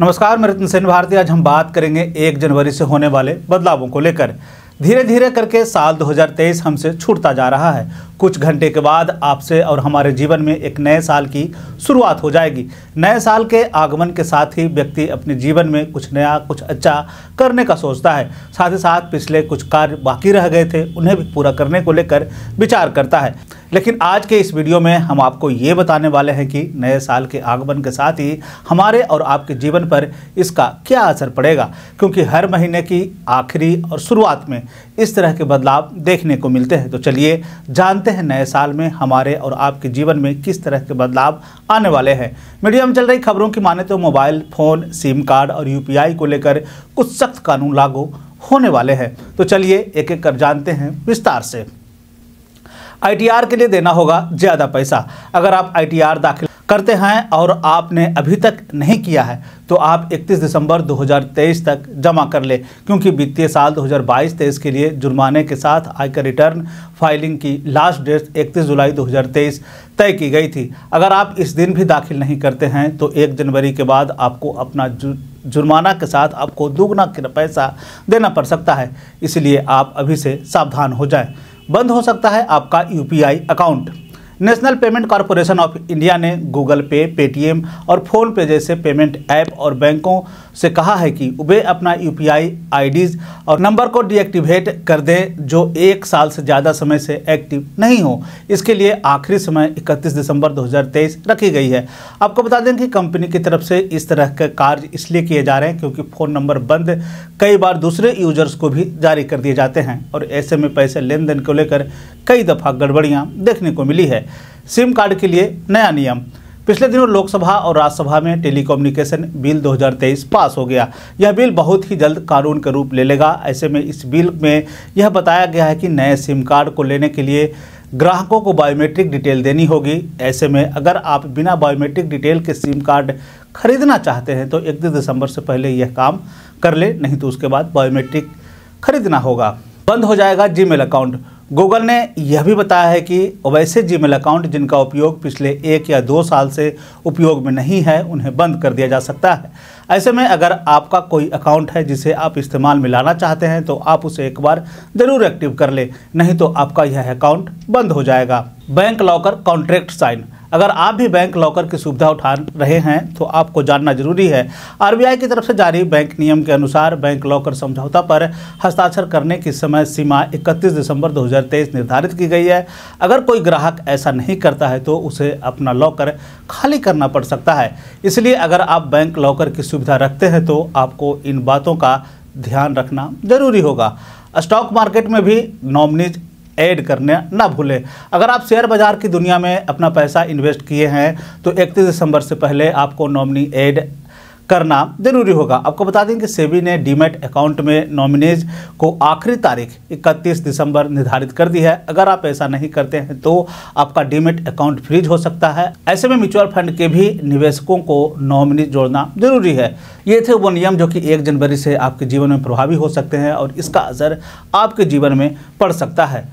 नमस्कार मैं रतन सेन भारती आज हम बात करेंगे एक जनवरी से होने वाले बदलावों को लेकर धीरे धीरे करके साल 2023 हमसे छूटता जा रहा है कुछ घंटे के बाद आपसे और हमारे जीवन में एक नए साल की शुरुआत हो जाएगी नए साल के आगमन के साथ ही व्यक्ति अपने जीवन में कुछ नया कुछ अच्छा करने का सोचता है साथ ही साथ पिछले कुछ कार्य बाकी रह गए थे उन्हें भी पूरा करने को लेकर विचार करता है लेकिन आज के इस वीडियो में हम आपको ये बताने वाले हैं कि नए साल के आगमन के साथ ही हमारे और आपके जीवन पर इसका क्या असर पड़ेगा क्योंकि हर महीने की आखिरी और शुरुआत में इस तरह के बदलाव देखने को मिलते हैं तो चलिए जानते हैं नए साल में हमारे और आपके जीवन में किस तरह के बदलाव आने वाले हैं मीडिया में चल रही खबरों की माने तो मोबाइल फ़ोन सिम कार्ड और यू को लेकर कुछ सख्त कानून लागू होने वाले हैं तो चलिए एक एक कर जानते हैं विस्तार से आईटीआर के लिए देना होगा ज़्यादा पैसा अगर आप आईटीआर दाखिल करते हैं और आपने अभी तक नहीं किया है तो आप 31 दिसंबर 2023 तक जमा कर लें क्योंकि वित्तीय साल 2022-23 के लिए जुर्माने के साथ आयकर रिटर्न फाइलिंग की लास्ट डेट 31 जुलाई 2023 तय की गई थी अगर आप इस दिन भी दाखिल नहीं करते हैं तो एक जनवरी के बाद आपको अपना जु... जुर्माना के साथ आपको दोगुना पैसा देना पड़ सकता है इसलिए आप अभी से सावधान हो जाएँ बंद हो सकता है आपका UPI account National Payment Corporation of India ने गूगल पे पेटीएम और फोन पे जैसे पेमेंट ऐप और बैंकों से कहा है कि वे अपना यू पी आई और नंबर को डीएक्टिवेट कर दें जो एक साल से ज़्यादा समय से एक्टिव नहीं हो इसके लिए आखिरी समय 31 दिसंबर 2023 रखी गई है आपको बता दें कि कंपनी की तरफ से इस तरह के कार्य इसलिए किए जा रहे हैं क्योंकि फ़ोन नंबर बंद कई बार दूसरे यूजर्स को भी जारी कर दिए जाते हैं और ऐसे में पैसे लेन देन को लेकर कई दफ़ा गड़बड़ियाँ देखने को मिली है सिम कार्ड के लिए नया नियम पिछले दिनों लोकसभा और राज्यसभा में टेलीकम्युनिकेशन बिल 2023 पास हो गया यह बिल बहुत ही जल्द कानून का रूप ले लेगा ऐसे में इस बिल में यह बताया गया है कि नए सिम कार्ड को लेने के लिए ग्राहकों को बायोमेट्रिक डिटेल देनी होगी ऐसे में अगर आप बिना बायोमेट्रिक डिटेल के सिम कार्ड खरीदना चाहते हैं तो इकतीस दिसंबर से पहले यह काम कर ले नहीं तो उसके बाद बायोमेट्रिक खरीदना होगा बंद हो जाएगा जीमेल अकाउंट गूगल ने यह भी बताया है कि वैसे जीमेल अकाउंट जिनका उपयोग पिछले एक या दो साल से उपयोग में नहीं है उन्हें बंद कर दिया जा सकता है ऐसे में अगर आपका कोई अकाउंट है जिसे आप इस्तेमाल में लाना चाहते हैं तो आप उसे एक बार ज़रूर एक्टिव कर लें नहीं तो आपका यह अकाउंट बंद हो जाएगा बैंक लॉकर कॉन्ट्रैक्ट साइन अगर आप भी बैंक लॉकर की सुविधा उठा रहे हैं तो आपको जानना जरूरी है आरबीआई की तरफ से जारी बैंक नियम के अनुसार बैंक लॉकर समझौता पर हस्ताक्षर करने की समय सीमा 31 दिसंबर 2023 निर्धारित की गई है अगर कोई ग्राहक ऐसा नहीं करता है तो उसे अपना लॉकर खाली करना पड़ सकता है इसलिए अगर आप बैंक लॉकर की सुविधा रखते हैं तो आपको इन बातों का ध्यान रखना जरूरी होगा स्टॉक मार्केट में भी नॉमनीज ऐड करने ना भूलें अगर आप शेयर बाजार की दुनिया में अपना पैसा इन्वेस्ट किए हैं तो इकतीस दिसंबर से पहले आपको नॉमिनी ऐड करना जरूरी होगा आपको बता दें कि सेबी ने डीमेट अकाउंट में नॉमिनेज को आखिरी तारीख 31 दिसंबर निर्धारित कर दी है अगर आप ऐसा नहीं करते हैं तो आपका डीमेट अकाउंट फ्रीज हो सकता है ऐसे में म्यूचुअल फंड के भी निवेशकों को नॉमिनी जोड़ना जरूरी है ये थे वो नियम जो कि एक जनवरी से आपके जीवन में प्रभावी हो सकते हैं और इसका असर आपके जीवन में पड़ सकता है